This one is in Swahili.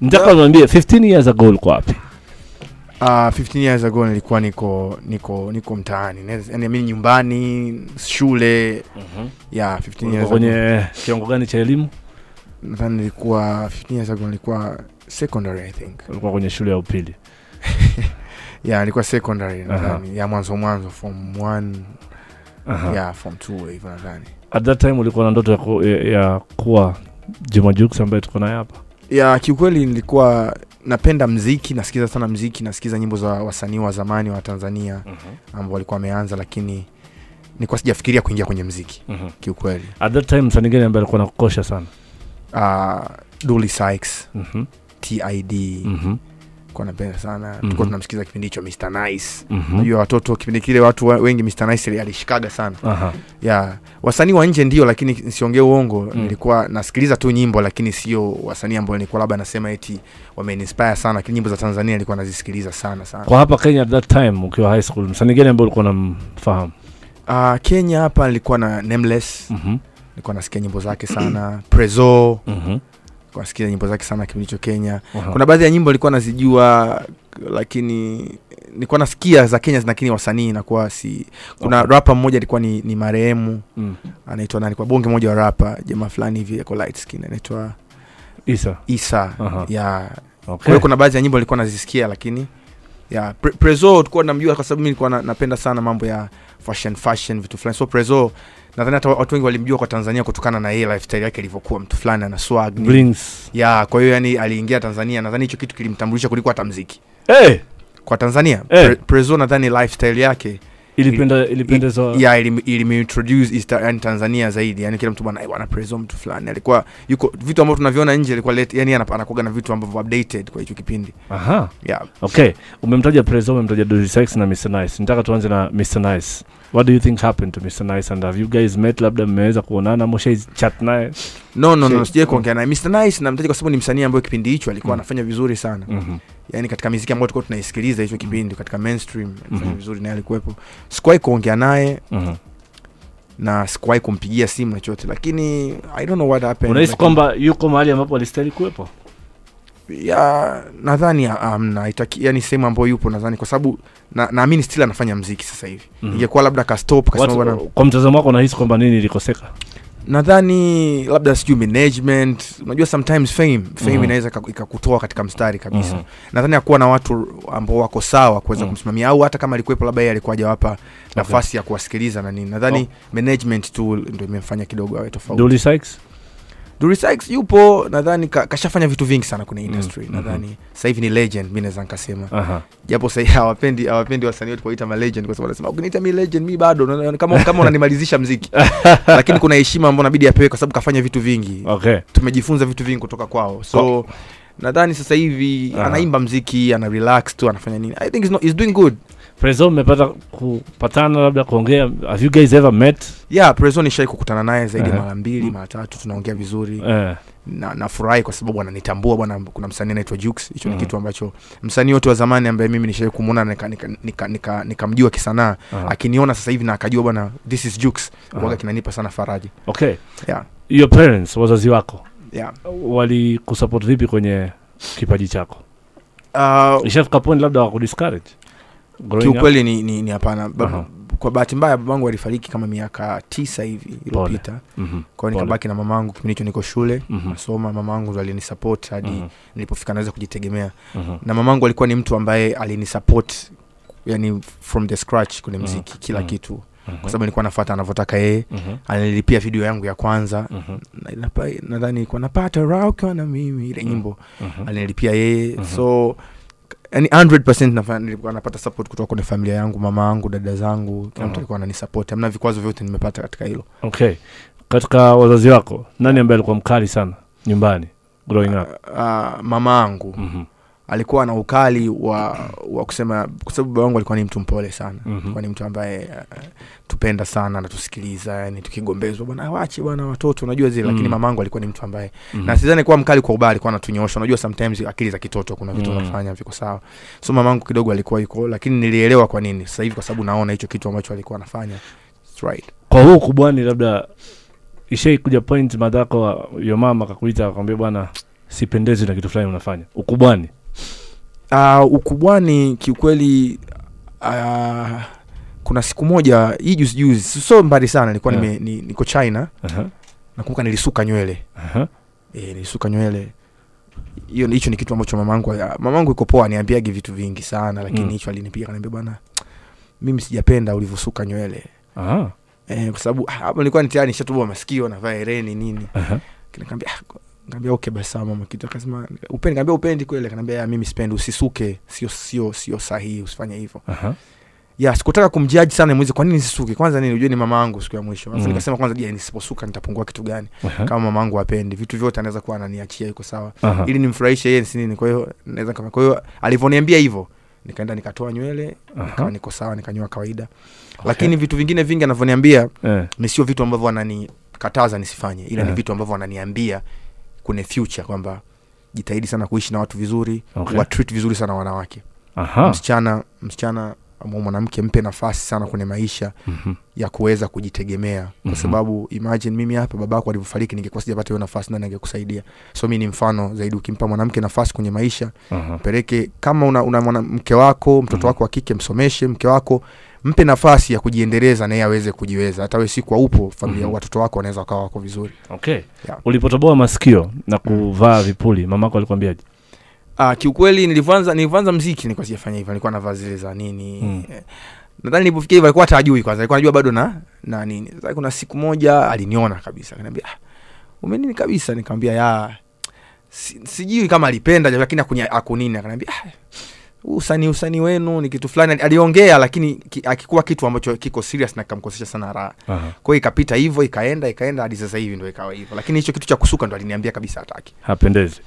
Nataka uniambie 15 years ago ulikuwa wapi? Uh, ah, 15 years ago nilikuwa niko niko niko mtaani, yani mimi nyumbani, shule. Mhm. Yeah, 15 years. Kwenye kiongo gani cha elimu? Nadhani nilikuwa 15 years ago nilikuwa secondary I think. Ulikuwa kwenye shule ya upili. yeah, nilikuwa secondary nadhani. Uh -huh. Ya mwanzo mwanzo form 1. Uh -huh. Yeah, form 2 hivyo nadhani. At that time ulikuwa na ndoto ya, ku, ya, ya kuwa Juma Jux ambaye tuko naye hapa? Ya, kiukweli nilikuwa napenda mziki, nasikiza sana mziki, nasikiza nyimbo za wasanii wa zamani wa Tanzania mm-hmm. ambao walikuwa wameanza, lakini nikuwa sijafikiria kuingia kwenye mziki mm-hmm. kiukweli. At that time msanii gani ambaye alikuwa nakukosha sana? Uh, Dully Sykes mm-hmm. TID mm-hmm kwa napenda sana mm-hmm. tulikuwa tunamsikiza kipindi hicho Mr Nice mm-hmm. najua watoto kipindi kile watu wengi Mr Nice alishikaga sana uh-huh. ya yeah. wasanii wa nje ndio lakini nsiongee uongo mm. nilikuwa nasikiliza tu nyimbo lakini sio wasanii ambao nilikuwa labda nasema eti wameinspire sana lakini nyimbo za Tanzania nilikuwa nazisikiliza sana sana kwa hapa Kenya at that time ukiwa high school msanii gani ambao ulikuwa unamfahamu uh, Kenya hapa nilikuwa na Nameless mm-hmm. nilikuwa nasikia nyimbo zake sana Prezo mm-hmm wasikiza nyimbo zake sana kipindi hicho kenya uh-huh. kuna baadhi ya nyimbo alikuwa nazijua lakini nilikuwa nasikia za kenya lakini wasanii nakuwa si kuna okay. rapa mmoja alikuwa ni, ni marehemu mm. anaitwa nani kwa bonge moja wa rapa jamaa fulani hivi yako light skin anaitwa isa isa uh-huh. ya yeah. okay. kwahiyo kuna baadhi ya nyimbo alikuwa nazisikia lakini ya yeah. pre- prezo tulikuwa namjua kwa sababu mi nilikuwa na, napenda sana mambo ya fashion fashion vitu fulani so prezo nadhani hata watu wengi walimjua kwa Tanzania kutokana na yeye lifestyle yake ilivyokuwa, mtu fulani ana swag Blings. Ya, kwa hiyo yani aliingia Tanzania, nadhani hicho kitu kilimtambulisha kuliko hata muziki. Hey. Eh! Kwa Tanzania hey. Eh! prezo nadhani lifestyle yake ilipenda ilipendezwa ya ilimeintroduce East yani Tanzania zaidi, yani kila mtu bwana bwana prezo mtu fulani alikuwa yuko vitu ambavyo tunaviona nje, alikuwa late yani anakuwa na vitu ambavyo updated kwa hicho kipindi. Aha. Yeah. Okay. Umemtaja prezo umemtaja Dozy sex na Mr Nice. Nitaka tuanze na Mr Nice what do you think happened to mr nice and have you guys met labda mmeweza kuonana moshaichat naye no no no sijai kuongea naye mr nice namtaji kwa sababu ni msanii ambayo kipindi hicho alikuwa mm. anafanya vizuri sana mm-hmm. yani katika miziki ambayo tulikuwa tunaisikiliza hicho kipindi katika mainstream mm-hmm. vizuri naye alikuwepo sikuwahi kuongea naye mm-hmm na sikuwahi kumpigia simu na chote lakini i don't know what happened unahisi kwamba yuko mahali ambapo alistahili kuwepo ya nadhani amna ah, ah, um, yani sehemu ambayo yupo nadhani kwa sababu naamini na still anafanya mziki sasa hivi mm. hmm ingekuwa labda kastop bwana... kwa mtazamo wako unahisi kwamba nini ilikoseka nadhani labda sijui management unajua sometimes fame fame mm-hmm. inaweza ikakutoa katika mstari kabisa mm-hmm. nadhani akuwa na watu ambao wako sawa kuweza mm-hmm. kumsimamia au hata kama alikuwepo labda yeye alikuwa hajawapa nafasi okay. ya kuwasikiliza na nini nadhani oh. management tu ndo imemfanya kidogo awe tofauti Durisax yupo nadhani ka, kashafanya vitu vingi sana kwenye industry mm. hmm nadhani sasa hivi ni legend mimi naweza nikasema uh -huh. japo sasa hawapendi hawapendi wasanii wetu kuita ma legend kwa sababu anasema oh, ukiniita mi legend mi bado kama kama unanimalizisha mziki lakini kuna heshima ambayo inabidi apewe kwa sababu kafanya vitu vingi okay. tumejifunza vitu vingi kutoka kwao so oh nadhani sasa hivi uh-huh. anaimba mziki ana relax tu anafanya nini i think he's, not, he's doing good Prezo mmepata kupatana labda kuongea, have you guys ever met? Yeah, Prezo nishai kukutana naye zaidi uh -huh. mara mbili mara tatu, tunaongea vizuri uh -huh. na nafurahi kwa sababu ananitambua bwana. Kuna msanii anaitwa Jux, hicho ni uh -huh. kitu ambacho msanii wote wa zamani ambaye mimi nishai kumuona nikamjua nika, nika, nika, nika kisanaa uh -huh. akiniona sasa hivi na akajua bwana, this is Jux uh -huh. kinanipa sana faraji Okay, yeah. Your parents, wazazi wako yeah. walikusupport vipi kwenye kipaji chako? Uh, ishafika point labda wakudiscourage kiukweli ni, ni, ni hapana uh-huh. kwa bahati mbaya babangu alifariki kama miaka tisa hivi iliopita mm-hmm. kwao nikabaki na mamangu kipindi hicho niko shule mm-hmm. nasoma mamangu ndo alinisapot hadi mm-hmm. nilipofika naweza kujitegemea mm-hmm. na mamangu alikuwa ni mtu ambaye alinisapot yani from the scratch kwenye mziki mhm. mm-hmm. kila mhm. kitu Mm-hmm. kwa sababu nilikuwa nafata anavyotaka yeye mm-hmm. alilipia video yangu ya kwanza mm-hmm. nadhani na, na, napata raha na mimi ile mhm. nyimbo mm-hmm. alinilipia yeye mm-hmm. so yani 100% nilikuwa napata support kutoka kwenye familia yangu mama yangu dada zangu kila mtu mm. alikuwa ananisupport amna vikwazo vyote nimepata katika hilo okay katika wazazi wako nani ambaye alikuwa mkali sana nyumbani growing up uh, uh, mama yangu mm-hmm alikuwa na ukali wa, wa kusema kwa sababu baba wangu alikuwa ni mtu mpole sana mm-hmm. ni mtu ambaye uh, tupenda sana natusikiliza yani tukigombezwa bwana wache bwana watoto unajua zile mm-hmm. lakini mhm. mamangu alikuwa ni mtu ambaye mm-hmm. na sidhani kuwa mkali kwa ubali kwa anatunyosha unajua sometimes akili za kitoto kuna vitu mm-hmm. unafanya viko sawa so mamangu kidogo alikuwa yuko lakini nilielewa kwa nini sasa hivi kwa sababu naona hicho kitu ambacho alikuwa anafanya right. kwa huu kubwani labda ishaikuja point madhako yo mama akakuita akamwambia bwana sipendezi na kitu fulani unafanya ukubwani uh, ukubwani kiukweli uh, kuna siku moja hii juzi juzi so mbali sana nilikuwa yeah. Eh. ni, niko china uh-huh. nakumbuka nilisuka nywele uh-huh. e, nilisuka nywele hiyo hicho ni kitu ambacho mamangu mamangu iko poa niambiagi vitu vingi sana lakini mm. hicho mm. alinipiga kaniambia bwana mimi sijapenda ulivyosuka nywele ah. e, kwa sababu ah, hapo nilikuwa ni tayari nishatubua masikio navaa hereni nini uh-huh. nikaambia Nikamwambia okay basi sawa mama kitu. Akasema upendi, nikamwambia upendi kweli? Akaniambia ya mimi sipendi, usisuke, sio sio sio sahihi, usifanye hivyo. Uh-huh. Ya sikutaka kumjaji sana mwezi kwa nini nisisuke? Kwanza nini ujue ni mama yangu siku ya mwisho. Alafu mm. nikasema kwanza je, nisiposuka nitapungua kitu gani? Uh-huh. Kama mama yangu apendi vitu vyote anaweza kuwa ananiachia yuko sawa. Uh-huh. Ili nimfurahishe yeye si nini. Kwa hiyo naweza kwa hiyo alivyoniambia hivyo nikaenda nikatoa nywele uh-huh. nikawa niko sawa nikanyoa kawaida okay. lakini vitu vingine vingi anavyoniambia yeah. ni sio vitu ambavyo anani kataza nisifanye ila yeah. ni eh. vitu ambavyo ananiambia kwenye future kwamba jitahidi sana kuishi na watu vizuri okay. watreat vizuri sana wanawake Aha. msichana msichana mwanamke mpe nafasi sana kwenye maisha mm-hmm. ya kuweza kujitegemea kwa mhm. sababu imagine mimi hapa babako alivyofariki ningekuwa sijapata hiyo nafasi nani angekusaidia so mi ni mfano zaidi ukimpa mwanamke nafasi kwenye maisha uh-huh. kama una, una mwanamke wako mtoto mhm. wako wa kike msomeshe mke wako mpe nafasi ya kujiendeleza na yeye aweze kujiweza hata wewe siku upo familia mm-hmm. watoto wako wanaweza wakawa wako vizuri okay yeah. ulipotoboa masikio na mm. kuvaa vipuli mama mamako alikwambiaje ah kiukweli nilivyoanza nilivyoanza mziki nilikuwa sijafanya hivyo nilikuwa navaa zile za nini mm. eh, nadhani nilipofikia hivyo alikuwa hata kwanza alikuwa anajua bado na na nini sasa kuna siku moja aliniona kabisa akaniambia ah, umenini kabisa nikamwambia ya ah, si, sijui kama alipenda lakini akunini akaniambia ah, usanii usanii wenu ni kitu fulani aliongea lakini ki, akikuwa kitu ambacho kiko serious na kamkosesha sana raha kwao ikapita hivyo ikaenda ikaenda hadi sasa hivi ndo ikawa hivyo lakini hicho kitu cha kusuka ndo aliniambia kabisa hataki hapendezi